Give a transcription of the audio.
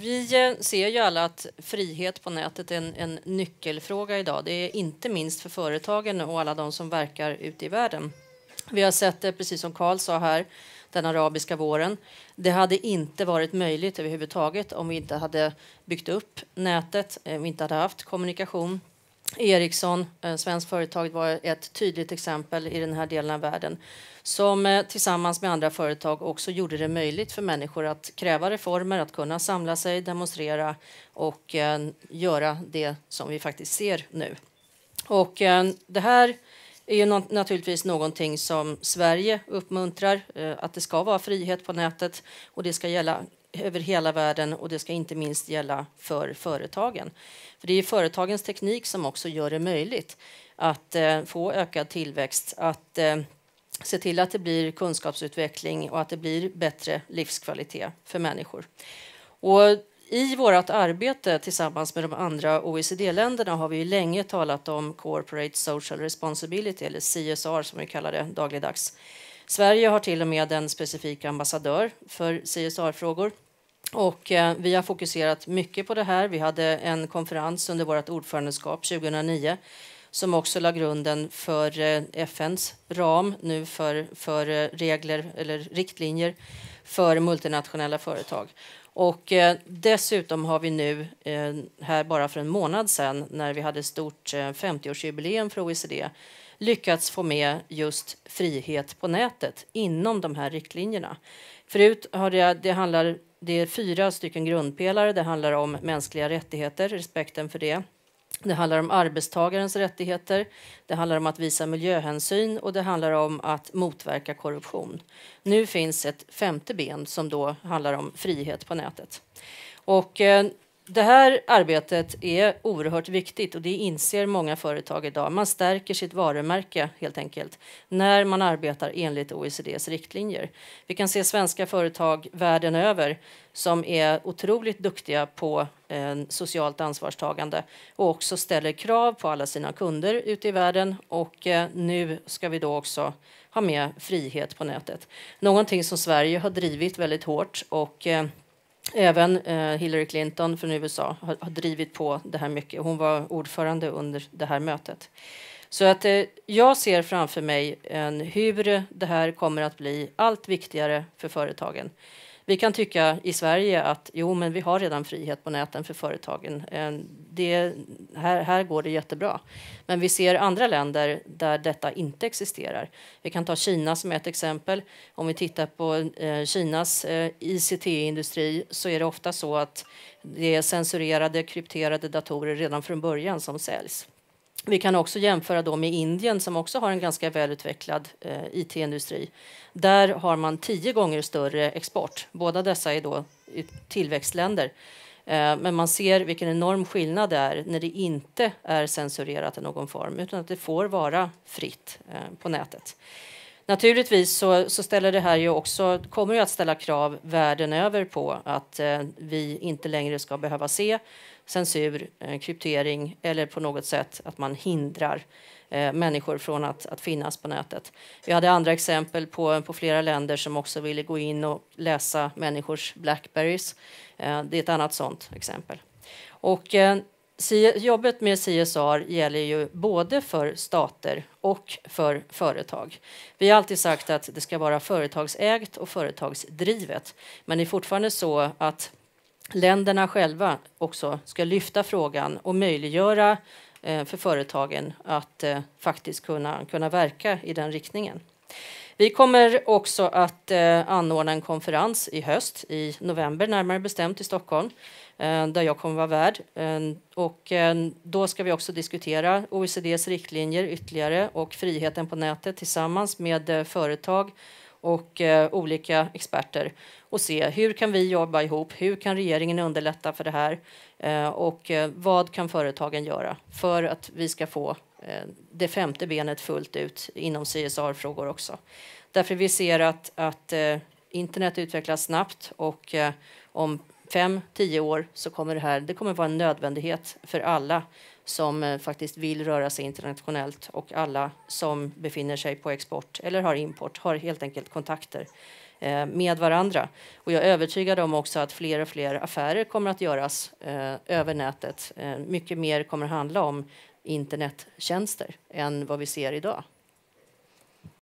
Vi eh, ser ju alla att frihet på nätet är en, en, nyckelfråga idag. Det är inte minst för företagen och alla de som verkar ute i världen. Vi har sett det, precis som Carl sa här, den arabiska våren. Det hade inte varit möjligt överhuvudtaget om vi inte hade byggt upp nätet, eh, om vi inte hade haft kommunikation Ericsson, eh, svenskt företag, var ett tydligt exempel i den här delen av världen som eh, tillsammans med andra företag också gjorde det möjligt för människor att kräva reformer, att kunna samla sig, demonstrera och eh, göra det som vi faktiskt ser nu. Och det här är naturligtvis någonting som Sverige uppmuntrar, att det ska vara frihet på nätet och det ska gälla över hela världen och det ska inte minst gälla för företagen. För Det är företagens teknik som också gör det möjligt att eh, få ökad tillväxt, att eh, se till att det blir kunskapsutveckling och att det blir bättre livskvalitet för människor. Och i vårt arbete tillsammans med de andra OECD-länderna har vi länge talat om Corporate Social Responsibility, eller CSR som vi kallar det dagligdags. Sverige har till och med en specifik ambassadör för CSR-frågor. Och eh, vi har fokuserat mycket på det här. Vi hade en konferens under vårt ordförandeskap 2009 som också la grunden för eh, FNs ram nu för, för eh, regler eller riktlinjer för multinationella företag. Och eh, dessutom har vi nu, eh, här bara för en månad sedan när vi hade stort eh, 50-årsjubileum för OECD, lyckats få med just frihet på nätet inom de här riktlinjerna. Förut har det, det handlar, det är fyra stycken grundpelare. Det handlar om mänskliga rättigheter, respekten för det det handlar om arbetstagarens rättigheter, det handlar om att visa miljöhänsyn och det handlar om att motverka korruption. Nu finns ett femte ben som då handlar om frihet på nätet. Och, eh, det här arbetet är oerhört viktigt och det inser många företag idag. Man stärker sitt varumärke helt enkelt när man arbetar enligt OECDs riktlinjer. Vi kan se svenska företag världen över som är otroligt duktiga på eh, socialt ansvarstagande och också ställer krav på alla sina kunder ute i världen. Och eh, nu ska vi då också ha med frihet på nätet. Någonting som Sverige har drivit väldigt hårt och eh, Även eh, Hillary Clinton från USA har, drivit på det här mycket. Hon var ordförande under det här mötet. Så att eh, jag ser framför mig en, hur det här kommer att bli allt viktigare för företagen. Vi kan tycka i Sverige att jo, men vi har redan frihet på näten för företagen det, här, här går det jättebra. Men vi ser andra länder där detta inte existerar. Vi kan ta Kina som ett exempel. Om vi tittar på eh, Kinas eh, ICT-industri så är det ofta så att det är censurerade, krypterade datorer redan från början som säljs. Vi kan också jämföra då med Indien som också har en ganska välutvecklad eh, IT-industri. Där har man tio gånger större export. Båda dessa är då tillväxtländer. Eh, men man ser vilken enorm skillnad det är när det inte är censurerat i någon form utan att det får vara fritt eh, på nätet. Naturligtvis så, så, ställer det här ju också, kommer ju att ställa krav världen över på att eh, vi inte längre ska behöva se censur, eh, kryptering eller på något sätt att man hindrar eh, människor från att, att finnas på nätet. Vi hade andra exempel på, på flera länder som också ville gå in och läsa människors Blackberries. Eh, det är ett annat sånt exempel. Och, Jobbet med CSR gäller ju både för stater och för företag. Vi har alltid sagt att det ska vara företagsägt och företagsdrivet. Men det är fortfarande så att länderna själva också ska lyfta frågan och möjliggöra eh, för företagen att eh, faktiskt kunna, kunna verka i den riktningen. Vi kommer också att eh, anordna en konferens i höst, i november närmare bestämt, i Stockholm där jag kommer att vara värd. Och då ska vi också diskutera OECDs riktlinjer ytterligare och friheten på nätet tillsammans med företag och eh, olika experter och se hur kan vi jobba ihop, hur kan regeringen underlätta för det här eh, och eh, vad kan företagen göra för att vi ska få det femte benet fullt ut inom CSR-frågor också. Därför vi ser att, att internet utvecklas snabbt och om fem, tio år så kommer det här det kommer vara en nödvändighet för alla som eh, faktiskt vill röra sig internationellt och alla som befinner sig på export eller har import har helt enkelt kontakter eh, med varandra. Och jag är övertygad om också att fler och fler affärer kommer att göras eh, över nätet. mycket mer kommer att handla om internettjänster än vad vi ser idag.